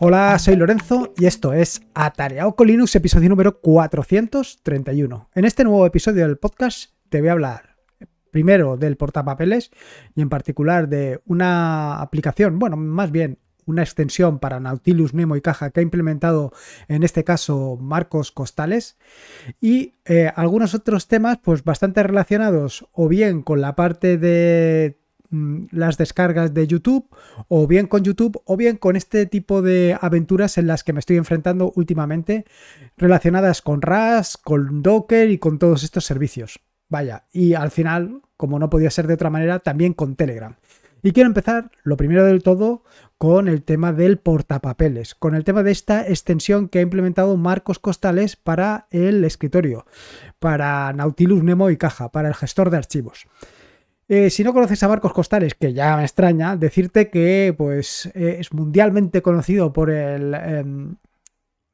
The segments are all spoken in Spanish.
Hola, soy Lorenzo y esto es Atareado con Linux, episodio número 431. En este nuevo episodio del podcast te voy a hablar primero del portapapeles y en particular de una aplicación, bueno, más bien una extensión para Nautilus, Nemo y Caja que ha implementado en este caso Marcos Costales y eh, algunos otros temas pues bastante relacionados o bien con la parte de Mm, las descargas de YouTube o bien con YouTube o bien con este tipo de aventuras en las que me estoy enfrentando últimamente relacionadas con RAS, con Docker y con todos estos servicios. Vaya, y al final, como no podía ser de otra manera, también con Telegram. Y quiero empezar, lo primero del todo, con el tema del portapapeles, con el tema de esta extensión que ha implementado Marcos Costales para el escritorio, para Nautilus Nemo y Caja, para el gestor de archivos. Eh, si no conoces a barcos Costales, que ya me extraña, decirte que pues, eh, es mundialmente conocido por em,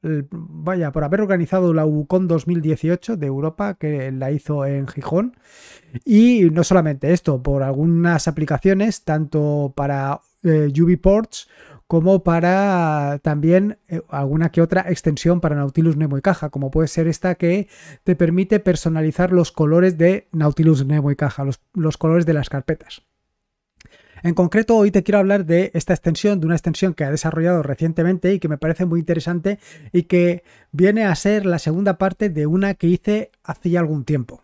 el, Vaya, por haber organizado la UCON 2018 de Europa, que la hizo en Gijón. Y no solamente esto, por algunas aplicaciones, tanto para eh, UbiPorts como para también eh, alguna que otra extensión para Nautilus Nemo y caja, como puede ser esta que te permite personalizar los colores de Nautilus Nemo y caja, los, colores de las carpetas. En concreto, hoy te quiero hablar de esta extensión, de una extensión que ha desarrollado recientemente y que me parece muy interesante y que viene a ser la segunda parte de una que hice hace ya algún tiempo.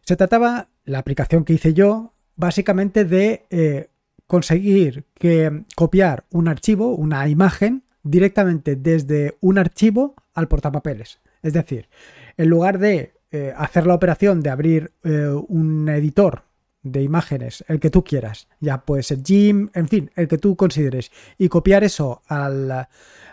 Se trataba, la aplicación que hice yo, básicamente de eh, conseguir que copiar un archivo, una imagen, directamente desde un archivo al portapapeles. Es decir, en lugar de eh, hacer la operación de abrir eh, un editor de imágenes, el que tú quieras, ya puede ser Jim, en fin, el que tú consideres, y copiar eso al,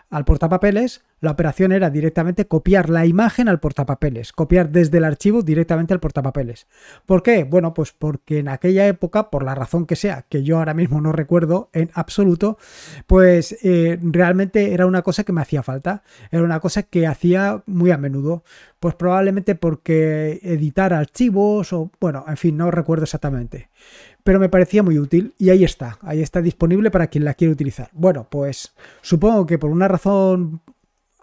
al portapapeles, la operación era directamente copiar la imagen al portapapeles, copiar desde el archivo directamente al portapapeles. ¿Por qué? Bueno, pues porque en aquella época, por la razón que sea, que yo ahora mismo no recuerdo en absoluto, pues eh, realmente era una cosa que me hacía falta, era una cosa que hacía muy a menudo, pues probablemente porque editar archivos o, bueno, en fin, no recuerdo exactamente. Pero me parecía muy útil y ahí está, ahí está disponible para quien la quiere utilizar. Bueno, pues supongo que por una razón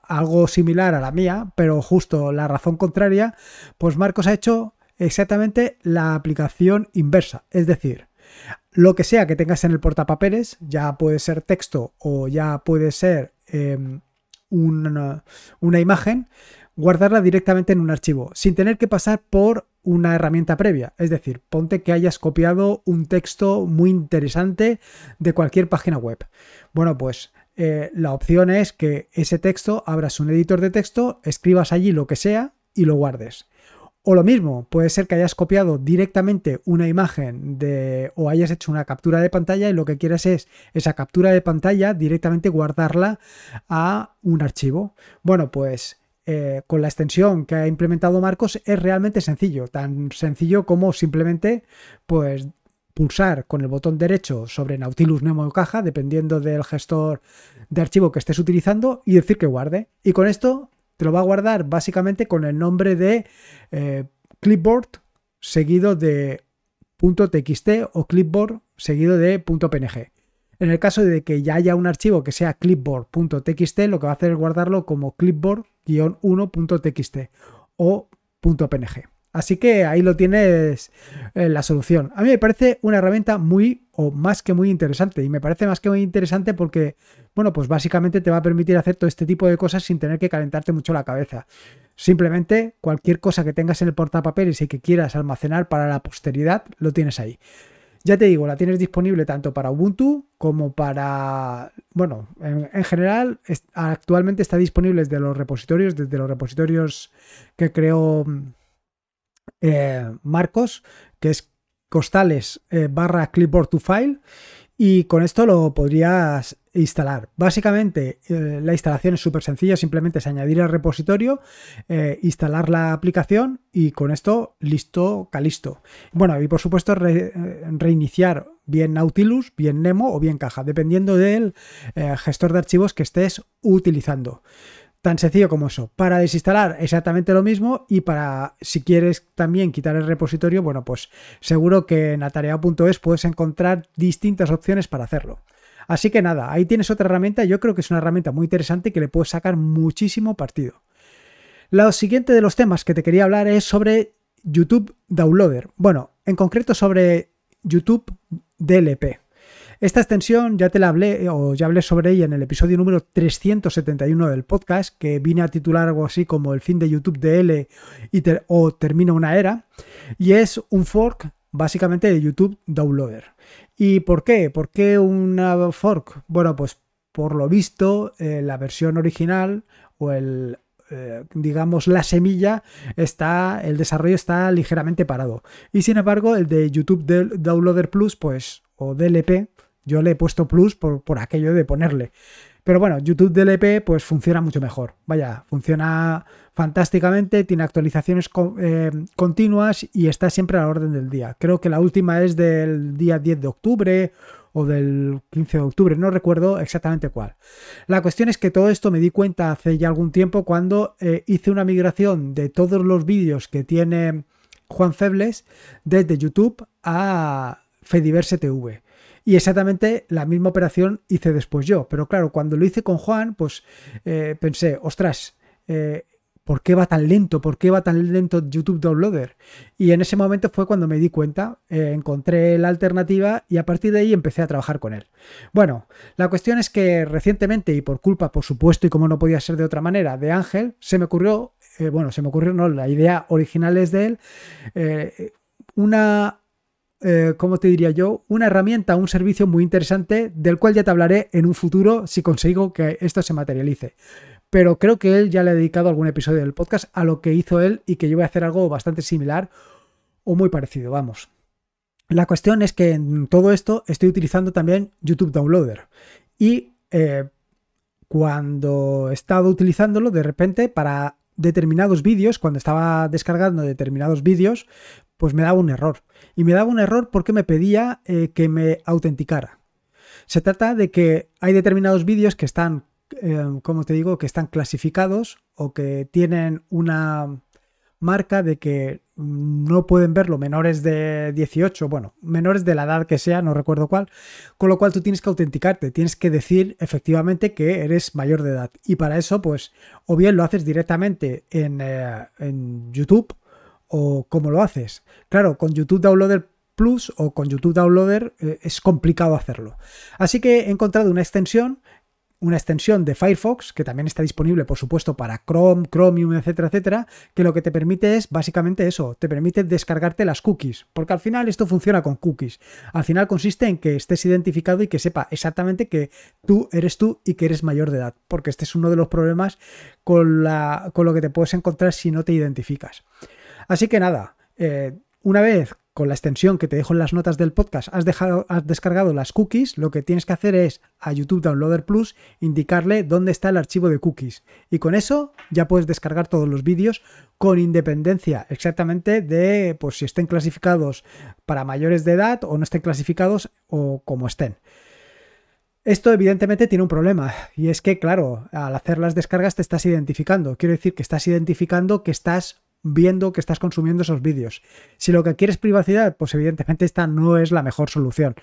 algo similar a la mía, pero justo la razón contraria, pues Marcos ha hecho exactamente la aplicación inversa. Es decir, lo que sea que tengas en el portapapeles, ya puede ser texto o ya puede ser em, una, una imagen, guardarla directamente en un archivo, sin tener que pasar por una herramienta previa. Es decir, ponte que hayas copiado un texto muy interesante de cualquier página web. Bueno, pues eh, la opción es que ese texto abras un editor de texto, escribas allí lo que sea y lo guardes. O lo mismo, puede ser que hayas copiado directamente una imagen de o hayas hecho una captura de pantalla y lo que quieras es esa captura de pantalla directamente guardarla a un archivo. Bueno, pues eh, con la extensión que ha implementado Marcos es realmente sencillo, tan sencillo como simplemente pues pulsar con el botón derecho sobre Nautilus Nemo Caja, dependiendo del gestor de archivo que estés utilizando, y decir que guarde. Y con esto te lo va a guardar básicamente con el nombre de eh, clipboard seguido de .txt o clipboard seguido de .png. En el caso de que ya haya un archivo que sea clipboard.txt, lo que va a hacer es guardarlo como clipboard-1.txt o .png. Así que ahí lo tienes eh, la solución. A mí me parece una herramienta muy o más que muy interesante. Y me parece más que muy interesante porque, bueno, pues básicamente te va a permitir hacer todo este tipo de cosas sin tener que calentarte mucho la cabeza. Simplemente cualquier cosa que tengas en el portapapeles y que quieras almacenar para la posteridad, lo tienes ahí. Ya te digo, la tienes disponible tanto para Ubuntu como para... Bueno, en, general actualmente está disponible desde los repositorios, desde los repositorios que creo... Mm, eh, marcos, que es costales eh, barra clipboard to file y con esto lo podrías instalar. Básicamente eh, la instalación es súper sencilla, simplemente es añadir el repositorio, instalar la aplicación y con esto listo, calisto. Bueno, y por supuesto reiniciar bien Nautilus, bien Nemo o bien Caja, dependiendo del gestor de archivos que estés utilizando. Tan sencillo como eso. Para desinstalar exactamente lo mismo y para si quieres también quitar el repositorio, bueno, pues seguro que en atareado.es puedes encontrar distintas opciones para hacerlo. Así que nada, ahí tienes otra herramienta, yo creo que es una herramienta muy interesante que le puedes sacar muchísimo partido. Lo siguiente de los temas que te quería hablar es sobre YouTube Downloader. Bueno, en concreto sobre YouTube DLP. Esta extensión ya te la hablé eh, o ya hablé sobre ella en el episodio número 371 del podcast que vine a titular algo así como el fin de YouTube DL o termina una era y es un fork básicamente de YouTube Downloader. ¿Y por qué? ¿Por qué un fork? Bueno, pues por lo visto eh, la versión original o el, eh, digamos, la semilla está, el desarrollo está ligeramente parado. Y sin embargo, el de YouTube Downloader Plus, pues, o DLP, yo le he puesto plus por, por aquello de ponerle. Pero bueno, YouTube DLP e pues funciona mucho mejor. Vaya, funciona fantásticamente, tiene actualizaciones eh, continuas y está siempre a la orden del día. Creo que la última es del día 10 de octubre o del 15 de octubre, no recuerdo exactamente cuál. La cuestión es que todo esto me di cuenta hace ya algún tiempo cuando eh, hice una migración de todos los vídeos que tiene Juan Febles desde YouTube a Fediverse TV. Y exactamente la misma operación hice después yo. Pero claro, cuando lo hice con Juan, pues eh, pensé, ostras, eh, ¿por qué va tan lento? ¿Por qué va tan lento YouTube Downloader? Y en ese momento fue cuando me di cuenta, eh, encontré la alternativa y a partir de ahí empecé a trabajar con él. Bueno, la cuestión es que recientemente y por culpa, por supuesto, y como no podía ser de otra manera, de Ángel, se me ocurrió, bueno, se me ocurrió, no, la idea original es de él, una eh, como te diría yo? Una herramienta, un servicio muy interesante del cual ya te hablaré en un futuro si consigo que esto se materialice. Pero creo que él ya le ha dedicado algún episodio del podcast a lo que hizo él y que yo voy a hacer algo bastante similar o muy parecido, vamos. La cuestión es que en todo esto estoy utilizando también YouTube Downloader y eh, cuando he estado utilizándolo de repente para determinados vídeos, cuando estaba descargando determinados vídeos, pues me daba un error. Y me daba un error porque me pedía eh, que me autenticara. Se trata de que hay determinados vídeos que están, eh, como te digo, que están clasificados o que tienen una marca de que no pueden verlo menores de 18, bueno, menores de la edad que sea, no recuerdo cuál, con lo cual tú tienes que autenticarte, tienes que decir efectivamente que eres mayor de edad. Y para eso, pues, o bien lo haces directamente en, eh, en YouTube, o cómo lo haces. Claro, con YouTube Downloader Plus o con YouTube Downloader eh, es complicado hacerlo. Así que he encontrado una extensión, una extensión de Firefox, que también está disponible, por supuesto, para Chrome, Chromium, etcétera, etcétera, que lo que te permite es básicamente eso, te permite descargarte las cookies, porque al final esto funciona con cookies. Al final consiste en que estés identificado y que sepa exactamente que tú eres tú y que eres mayor de edad, porque este es uno de los problemas con lo que te puedes encontrar si no te identificas. Así que nada, eh, una vez con la extensión que te dejo en las notas del podcast has, dejado, has descargado las cookies, lo que tienes que hacer es a YouTube Downloader Plus indicarle dónde está el archivo de cookies. Y con eso ya puedes descargar todos los vídeos con independencia exactamente de por pues, si estén clasificados para mayores de edad o no estén clasificados o como estén. Esto evidentemente tiene un problema y es que, claro, al hacer las descargas te estás identificando. Quiero decir que estás identificando que estás viendo que estás consumiendo esos vídeos. Si lo que quieres es privacidad, pues evidentemente esta no es la mejor solución.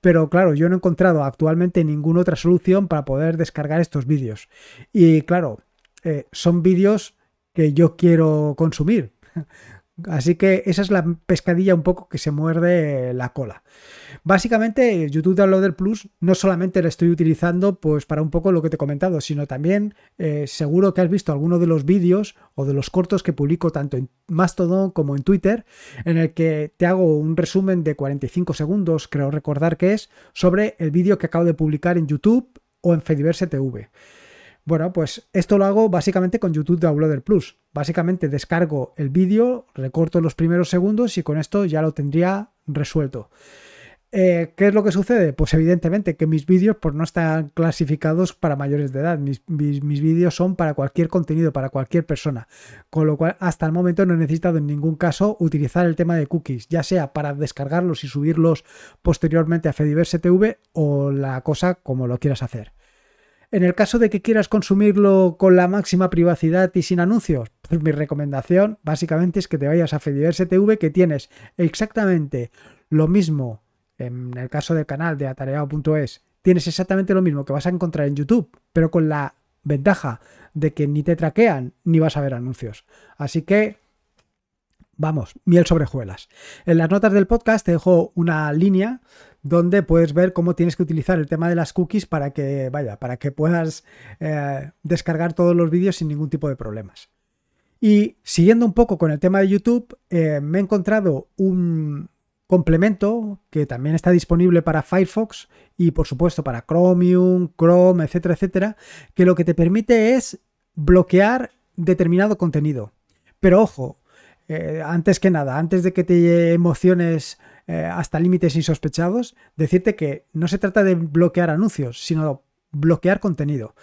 Pero claro, yo no he encontrado actualmente ninguna otra solución para poder descargar estos vídeos. Y claro, eh, son vídeos que yo quiero consumir. Así que esa es la pescadilla un poco que se muerde la cola. Básicamente, YouTube Downloader Plus no solamente la estoy utilizando pues para un poco lo que te he comentado, sino también eh, seguro que has visto alguno de los vídeos o de los cortos que publico tanto en Mastodon como en Twitter, en el que te hago un resumen de 45 segundos, creo recordar que es, sobre el vídeo que acabo de publicar en YouTube o en Fediverse TV. Bueno, pues esto lo hago básicamente con YouTube Downloader Plus. Básicamente descargo el vídeo, recorto los primeros segundos y con esto ya lo tendría resuelto. Eh, ¿Qué es lo que sucede? Pues evidentemente que mis vídeos pues, no están clasificados para mayores de edad. mis, vídeos son para cualquier contenido, para cualquier persona. Con lo cual, hasta el momento no he necesitado en ningún caso utilizar el tema de cookies, ya sea para descargarlos y subirlos posteriormente a Fediverse TV o la cosa como lo quieras hacer. En el caso de que quieras consumirlo con la máxima privacidad y sin anuncios, pues mi recomendación básicamente es que te vayas a Fediverse TV que tienes exactamente lo mismo en el caso del canal de atareado.es. Tienes exactamente lo mismo que vas a encontrar en YouTube, pero con la ventaja de que ni te traquean ni vas a ver anuncios. Así que vamos, miel sobre juelas. En las notas del podcast te dejo una línea donde puedes ver cómo tienes que utilizar el tema de las cookies para que, vaya, para que puedas eh, descargar todos los vídeos sin ningún tipo de problemas. Y siguiendo un poco con el tema de YouTube, eh, me he encontrado un complemento que también está disponible para Firefox y por supuesto para Chromium, Chrome, etcétera, etcétera, que lo que te permite es bloquear determinado contenido. Pero ojo, eh, antes que nada, antes de que te emociones eh, hasta límites insospechados, decirte que no se trata de bloquear anuncios, sino bloquear contenido.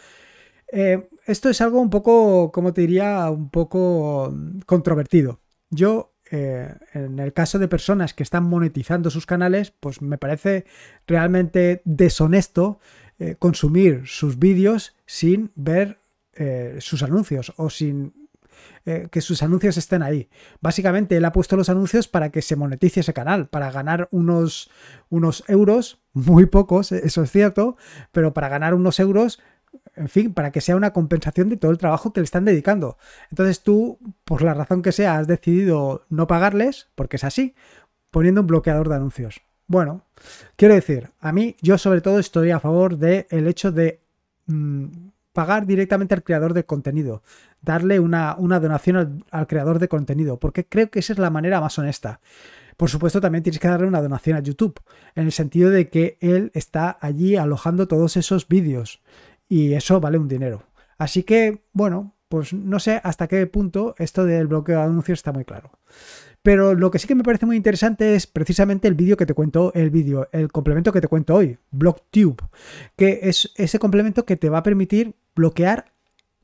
Eh, esto es algo un poco, como te diría, un poco controvertido. Yo, eh, en el caso de personas que están monetizando sus canales, pues me parece realmente deshonesto consumir sus vídeos sin ver sus anuncios o sin eh, que sus anuncios estén ahí. Básicamente, él ha puesto los anuncios para que se monetice ese canal, para ganar unos, unos euros, muy pocos, eh, eso es cierto, pero para ganar unos euros en fin, para que sea una compensación de todo el trabajo que le están dedicando. Entonces tú, por la razón que sea, has decidido no pagarles, porque es así, poniendo un bloqueador de anuncios. Bueno, quiero decir, a mí yo sobre todo estoy a favor del el hecho de mm, pagar directamente al creador de contenido, darle una, donación al, al, creador de contenido, porque creo que esa es la manera más honesta. Por supuesto, también tienes que darle una donación a YouTube, en el sentido de que él está allí alojando todos esos vídeos y eso vale un dinero. Así que, bueno, pues no sé hasta qué punto esto del bloqueo de anuncios está muy claro. Pero lo que sí que me parece muy interesante es precisamente el vídeo que te cuento, el vídeo, el complemento que te cuento hoy, BlockTube, que es ese complemento que te va a permitir bloquear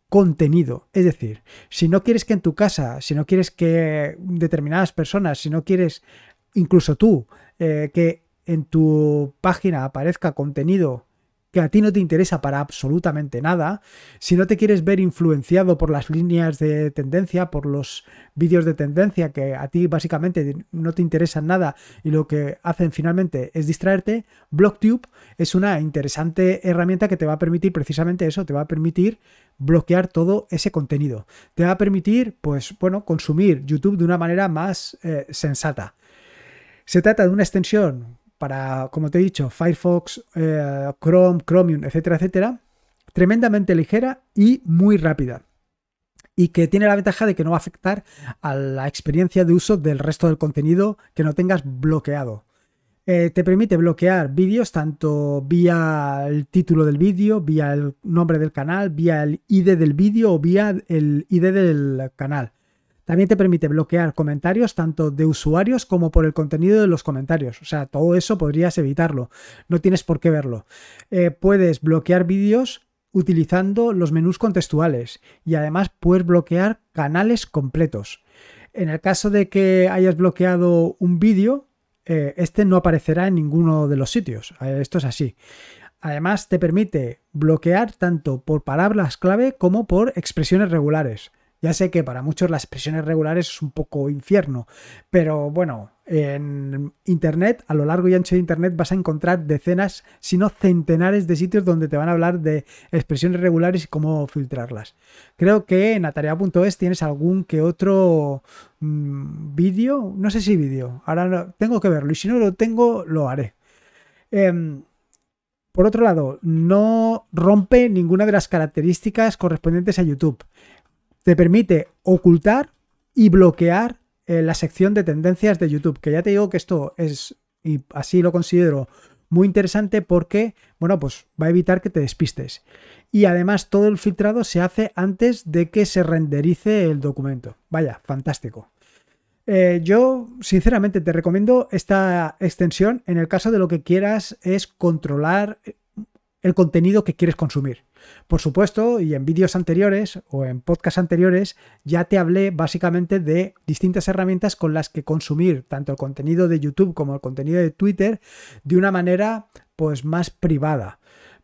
contenido. Es decir, si no quieres que en tu casa, si no quieres que determinadas personas, si no quieres incluso tú, eh, que en tu página aparezca contenido que a ti no te interesa para absolutamente nada, si no te quieres ver influenciado por las líneas de tendencia, por los vídeos de tendencia que a ti básicamente no te interesan nada y lo que hacen finalmente es distraerte, BlockTube es una interesante herramienta que te va a permitir precisamente eso, te va a permitir bloquear todo ese contenido. Te va a permitir, pues bueno, consumir YouTube de una manera más eh, sensata. Se trata de una extensión para, como te he dicho, Firefox, eh, Chrome, Chromium, etcétera, etcétera, tremendamente ligera y muy rápida. Y que tiene la ventaja de que no va a afectar a la experiencia de uso del resto del contenido que no tengas bloqueado. Eh, te permite bloquear vídeos tanto vía el título del vídeo, vía el nombre del canal, vía el ID del vídeo o vía el ID del canal. También te permite bloquear comentarios tanto de usuarios como por el contenido de los comentarios. O sea, todo eso podrías evitarlo. No tienes por qué verlo. Eh, puedes bloquear vídeos utilizando los menús contextuales y además puedes bloquear canales completos. En el caso de que hayas bloqueado un vídeo, eh, este no aparecerá en ninguno de los sitios. Eh, esto es así. Además, te permite bloquear tanto por palabras clave como por expresiones regulares. Ya sé que para muchos las expresiones regulares es un poco infierno, pero bueno, en Internet, a lo largo y ancho de Internet, vas a encontrar decenas, si no centenares de sitios donde te van a hablar de expresiones regulares y cómo filtrarlas. Creo que en atarea.es tienes algún que otro mm, vídeo, no sé si vídeo, ahora tengo que verlo y si no lo tengo, lo haré. Em, por otro lado, no rompe ninguna de las características correspondientes a YouTube te permite ocultar y bloquear eh, la sección de tendencias de YouTube, que ya te digo que esto es, y así lo considero, muy interesante porque, bueno, pues va a evitar que te despistes. Y además todo el filtrado se hace antes de que se renderice el documento. Vaya, fantástico. Eh, yo sinceramente te recomiendo esta extensión en el caso de lo que quieras es controlar eh, el contenido que quieres consumir. Por supuesto, y en vídeos anteriores o en podcasts anteriores, ya te hablé básicamente de distintas herramientas con las que consumir tanto el contenido de YouTube como el contenido de Twitter de una manera pues más privada.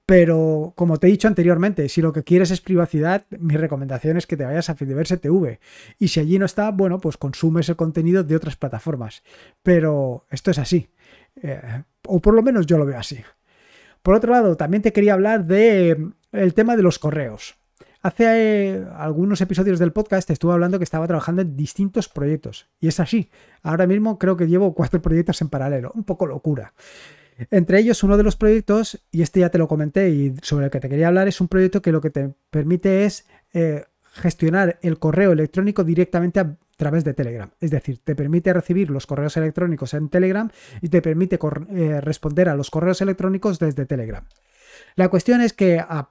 Pero como te he dicho anteriormente, si lo que quieres es privacidad, mi recomendación es que te vayas a Fidiverse TV. Y si allí no está, bueno, pues consumes el contenido de otras plataformas. Pero esto es así. Eh, o por lo menos yo lo veo así. Por otro lado, también te quería hablar de el tema de los correos. Hace eh, algunos episodios del podcast estuve hablando que estaba trabajando en distintos proyectos. Y es así. Ahora mismo creo que llevo cuatro proyectos en paralelo. Un poco locura. Entre ellos, uno de los proyectos, y este ya te lo comenté y sobre el que te quería hablar, es un proyecto que lo que te permite es eh, gestionar el correo electrónico directamente a través de Telegram. Es decir, te permite recibir los correos electrónicos en Telegram y te permite eh, responder a los correos electrónicos desde Telegram. La cuestión es que a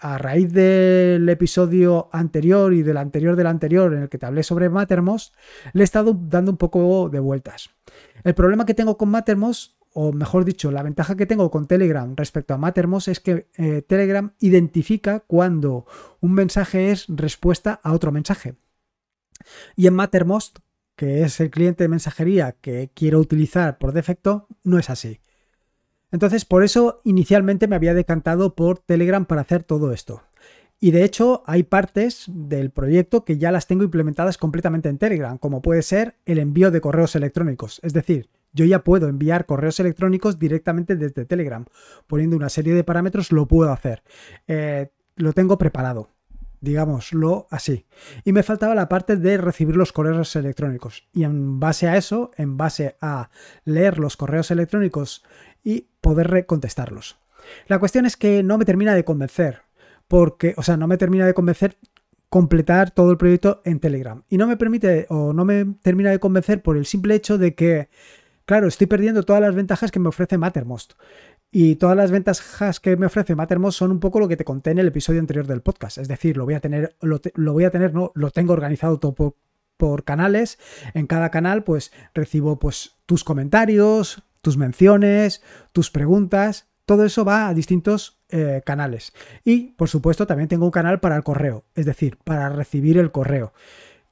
a raíz del episodio anterior y del anterior del anterior en el que te hablé sobre Mattermost, le he estado dando un poco de vueltas. El problema que tengo con Mattermost, o mejor dicho, la ventaja que tengo con Telegram respecto a Mattermost es que eh, Telegram identifica cuando un mensaje es respuesta a otro mensaje. Y en Mattermost, que es el cliente de mensajería que quiero utilizar por defecto, no es así. Entonces, por eso inicialmente me había decantado por Telegram para hacer todo esto. Y de hecho, hay partes del proyecto que ya las tengo implementadas completamente en Telegram, como puede ser el envío de correos electrónicos. Es decir, yo ya puedo enviar correos electrónicos directamente desde Telegram. Poniendo una serie de parámetros, lo puedo hacer. Eh, lo tengo preparado digámoslo así. Y me faltaba la parte de recibir los correos electrónicos. Y en base a eso, en base a leer los correos electrónicos y poder contestarlos. La cuestión es que no me termina de convencer, porque, o sea, no me termina de convencer completar todo el proyecto en Telegram. Y no me permite o no me termina de convencer por el simple hecho de que, claro, estoy perdiendo todas las ventajas que me ofrece Mattermost. Y todas las ventajas que me ofrece Mattermost son un poco lo que te conté en el episodio anterior del podcast. Es decir, lo voy a tener, lo, voy a tener, no, lo tengo organizado todo por, canales. En cada canal, pues recibo pues tus comentarios, tus menciones, tus preguntas, todo eso va a distintos eh, canales. Y, por supuesto, también tengo un canal para el correo, es decir, para recibir el correo.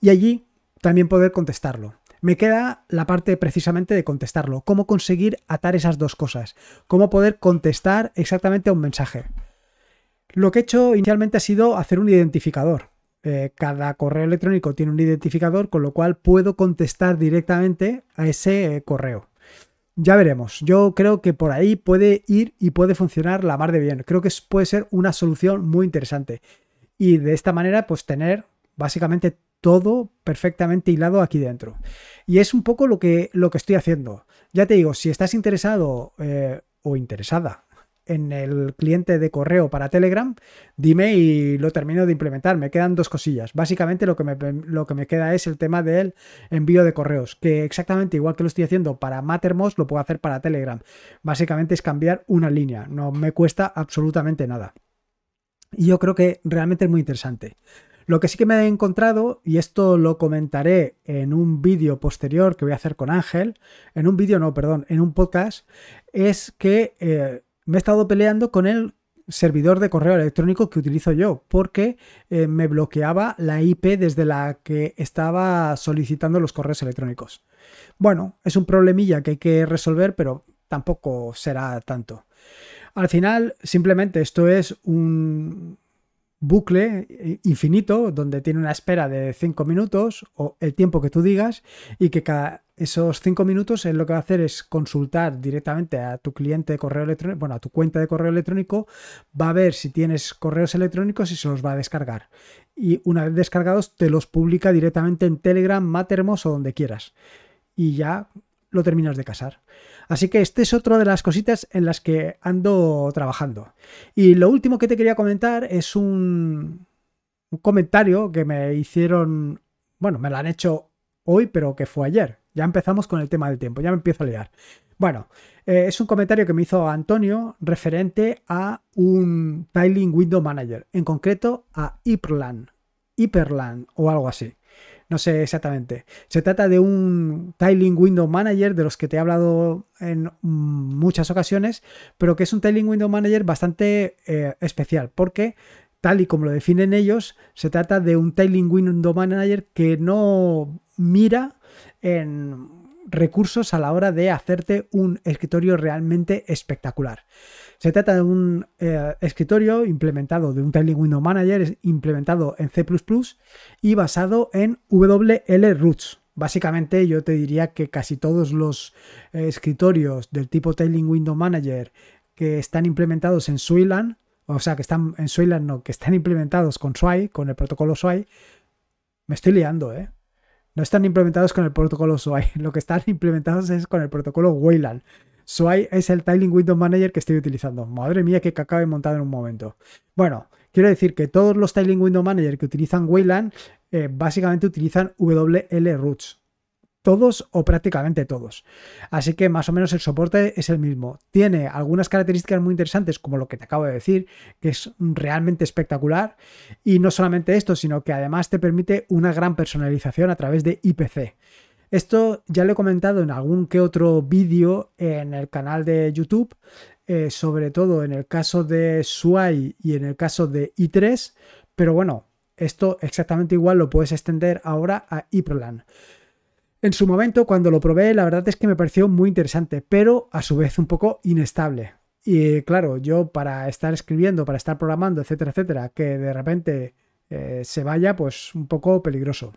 Y allí también poder contestarlo. Me queda la parte precisamente de contestarlo, cómo conseguir atar esas dos cosas, cómo poder contestar exactamente a un mensaje. Lo que he hecho inicialmente ha sido hacer un identificador. Eh, cada correo electrónico tiene un identificador, con lo cual puedo contestar directamente a ese eh, correo. Ya veremos. Yo creo que por ahí puede ir y puede funcionar la mar de bien. Creo que puede ser una solución muy interesante. Y de esta manera, pues tener básicamente todo perfectamente hilado aquí dentro. Y es un poco lo que, lo que estoy haciendo. Ya te digo, si estás interesado eh, o interesada en el cliente de correo para Telegram, dime y lo termino de implementar. Me quedan dos cosillas. Básicamente lo que me, lo que me queda es el tema del envío de correos, que exactamente igual que lo estoy haciendo para Mattermost, lo puedo hacer para Telegram. Básicamente es cambiar una línea, no me cuesta absolutamente nada. Y yo creo que realmente es muy interesante. Lo que sí que me he encontrado, y esto lo comentaré en un vídeo posterior que voy a hacer con Ángel, en un vídeo no, perdón, en un podcast, es que eh, me he estado peleando con el servidor de correo electrónico que utilizo yo, porque eh, me bloqueaba la IP desde la que estaba solicitando los correos electrónicos. Bueno, es un problemilla que hay que resolver, pero tampoco será tanto. Al final, simplemente esto es un bucle eh, infinito donde tiene una espera de 5 minutos o el tiempo que tú digas y que cada esos cinco minutos es lo que va a hacer es consultar directamente a tu cliente de correo electrónico, bueno, a tu cuenta de correo electrónico, va a ver si tienes correos electrónicos y se los va a descargar. Y una vez descargados, te los publica directamente en Telegram, Matermos o donde quieras. Y ya lo terminas de casar. Así que este es otro de las cositas en las que ando trabajando. Y lo último que te quería comentar es un comentario que me hicieron, bueno, me lo han hecho hoy, pero que fue ayer. Ya empezamos con el tema del tiempo, ya me empiezo a liar. Bueno, eh, es un comentario que me hizo Antonio referente a un Tiling Window Manager, en concreto a Hyperland, Hyperland o algo así. No sé exactamente. Se trata de un Tiling Window Manager de los que te he hablado en muchas ocasiones, pero que es un Tiling Window Manager bastante eh, especial porque tal y como lo definen ellos, se trata de un Tiling Window Manager que no mira en recursos a la hora de hacerte un escritorio realmente espectacular. Se trata de un eh, escritorio implementado de un Tiling Window Manager implementado en C++ y basado en WL Roots. Básicamente yo te diría que casi todos los eh, escritorios del tipo Tiling Window Manager que están implementados en Swayland, o sea, que están en Swayland no, que están implementados con Sway, con el protocolo Sway, me estoy liando, ¿eh? no están implementados con el protocolo Sway. Lo que están implementados es con el protocolo Wayland. Sway es el Tiling Window Manager que estoy utilizando. Madre mía, que caca he montado en un momento. Bueno, quiero decir que todos los Tiling Window Manager que utilizan Wayland eh, básicamente utilizan WL Roots todos o prácticamente todos. Así que más o menos el soporte es el mismo. Tiene algunas características muy interesantes, como lo que te acabo de decir, que es realmente espectacular. Y no solamente esto, sino que además te permite una gran personalización a través de IPC. Esto ya lo he comentado en algún que otro vídeo en el canal de YouTube, eh, sobre todo en el caso de Suai y en el caso de i3, pero bueno, esto exactamente igual lo puedes extender ahora a IPROLAN. En su momento, cuando lo probé, la verdad es que me pareció muy interesante, pero a su vez un poco inestable. Y claro, yo para estar escribiendo, para estar programando, etcétera, etcétera, que de repente eh, se vaya, pues un poco peligroso.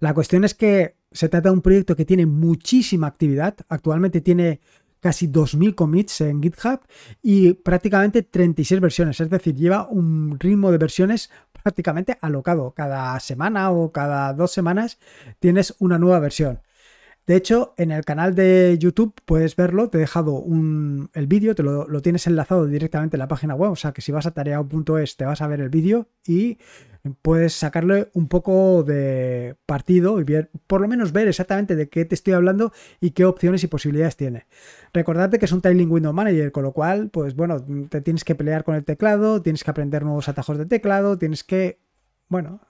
La cuestión es que se trata de un proyecto que tiene muchísima actividad. Actualmente tiene casi 2.000 commits en GitHub y prácticamente 36 versiones. Es decir, lleva un ritmo de versiones prácticamente alocado. Cada semana o cada dos semanas tienes una nueva versión. De hecho, en el canal de YouTube puedes verlo, te he dejado el vídeo, te lo, tienes enlazado directamente en la página web, o sea que si vas a tareao.es te vas a ver el vídeo y puedes sacarle un poco de partido y ver, por lo menos ver exactamente de qué te estoy hablando y qué opciones y posibilidades tiene. Recordarte que es un Tiling Window Manager, con lo cual, pues bueno, te tienes que pelear con el teclado, tienes que aprender nuevos atajos de teclado, tienes que bueno,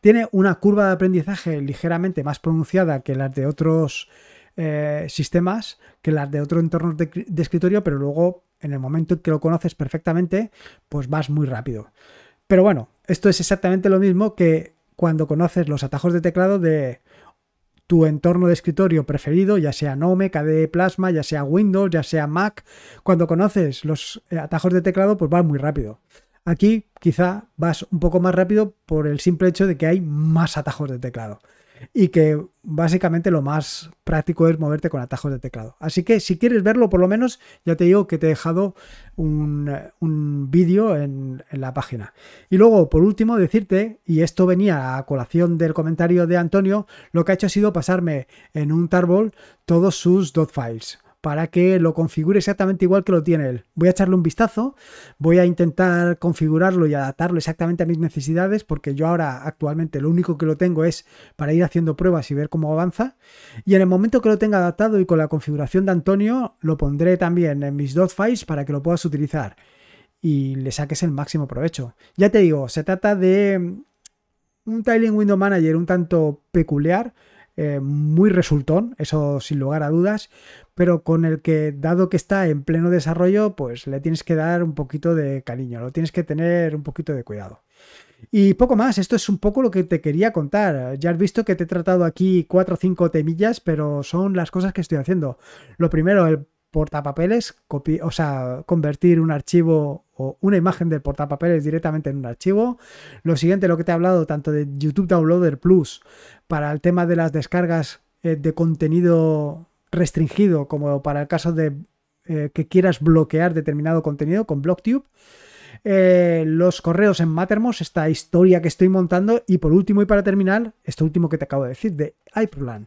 tiene una curva de aprendizaje ligeramente más pronunciada que las de otros eh, sistemas, que las de otros entornos de, escritorio, pero luego en el momento en que lo conoces perfectamente, pues vas muy rápido. Pero bueno, esto es exactamente lo mismo que cuando conoces los atajos de teclado de tu entorno de escritorio preferido, ya sea Nome, KDE Plasma, ya sea Windows, ya sea Mac, cuando conoces los eh, atajos de teclado, pues vas muy rápido. Aquí quizá vas un poco más rápido por el simple hecho de que hay más atajos de teclado y que básicamente lo más práctico es moverte con atajos de teclado. Así que si quieres verlo, por lo menos ya te digo que te he dejado un, vídeo en, la página. Y luego, por último, decirte, y esto venía a colación del comentario de Antonio, lo que ha hecho ha sido pasarme en un tarball todos sus files para que lo configure exactamente igual que lo tiene él. Voy a echarle un vistazo, voy a intentar configurarlo y adaptarlo exactamente a mis necesidades, porque yo ahora actualmente lo único que lo tengo es para ir haciendo pruebas y ver cómo avanza. Y en el momento que lo tenga adaptado y con la configuración de Antonio, lo pondré también en mis dos files para que lo puedas utilizar y le saques el máximo provecho. Ya te digo, se trata de un Tiling Window Manager un tanto peculiar eh, muy resultón, eso sin lugar a dudas, pero con el que, dado que está en pleno desarrollo, pues le tienes que dar un poquito de cariño, lo tienes que tener un poquito de cuidado. Y poco más, esto es un poco lo que te quería contar. Ya has visto que te he tratado aquí cuatro o cinco temillas, pero son las cosas que estoy haciendo. Lo primero, el portapapeles, o sea, convertir un archivo o una imagen del portapapeles directamente en un archivo. Lo siguiente, lo que te he hablado, tanto de YouTube Downloader Plus para el tema de las descargas eh, de contenido restringido, como para el caso de eh, que quieras bloquear determinado contenido con BlockTube. Eh, los correos en Mattermost, esta historia que estoy montando. Y por último y para terminar, esto último que te acabo de decir, de iProland.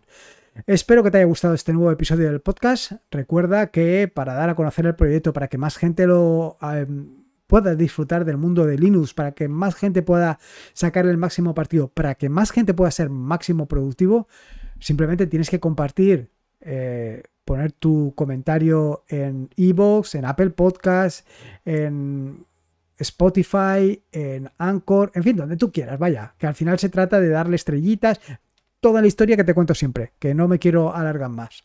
Espero que te haya gustado este nuevo episodio del podcast. Recuerda que para dar a conocer el proyecto, para que más gente lo em, pueda disfrutar del mundo de Linux, para que más gente pueda sacar el máximo partido, para que más gente pueda ser máximo productivo, simplemente tienes que compartir. Eh, poner tu comentario en Evox, en Apple Podcast, en Spotify, en Anchor, en fin, donde tú quieras, vaya, que al final se trata de darle estrellitas, toda la historia que te cuento siempre, que no me quiero alargar más.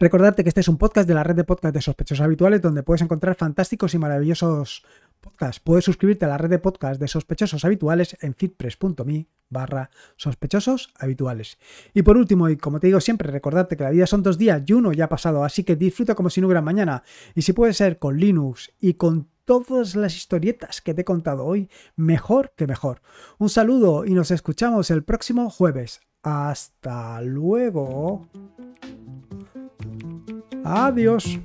Recordarte que este es un podcast de la red de podcast de sospechosos habituales donde puedes encontrar fantásticos y maravillosos podcasts. Puedes suscribirte a la red de podcast de sospechosos habituales en fitpress.me barra sospechosos habituales. Y por último, y como te digo siempre, recordarte que la vida son dos días y uno ya ha pasado, así que disfruta como si no hubiera mañana. Y si puede ser con Linux y con todas las historietas que te he contado hoy mejor que mejor. Un saludo y nos escuchamos el próximo jueves. Hasta luego. Adiós.